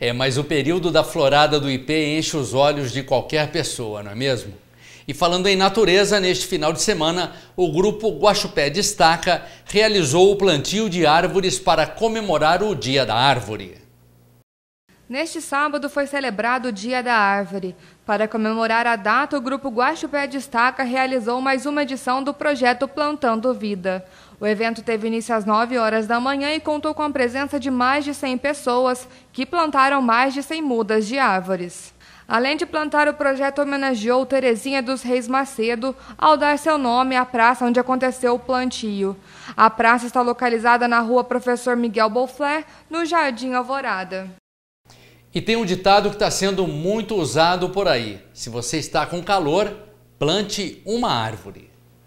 É, mas o período da florada do IP enche os olhos de qualquer pessoa, não é mesmo? E falando em natureza, neste final de semana, o grupo Guaxupé Destaca realizou o plantio de árvores para comemorar o Dia da Árvore. Neste sábado foi celebrado o Dia da Árvore. Para comemorar a data, o Grupo Guaxupé Destaca realizou mais uma edição do projeto Plantando Vida. O evento teve início às 9 horas da manhã e contou com a presença de mais de 100 pessoas que plantaram mais de 100 mudas de árvores. Além de plantar, o projeto homenageou Terezinha dos Reis Macedo ao dar seu nome à praça onde aconteceu o plantio. A praça está localizada na rua Professor Miguel Bolflé, no Jardim Alvorada. E tem um ditado que está sendo muito usado por aí: se você está com calor, plante uma árvore.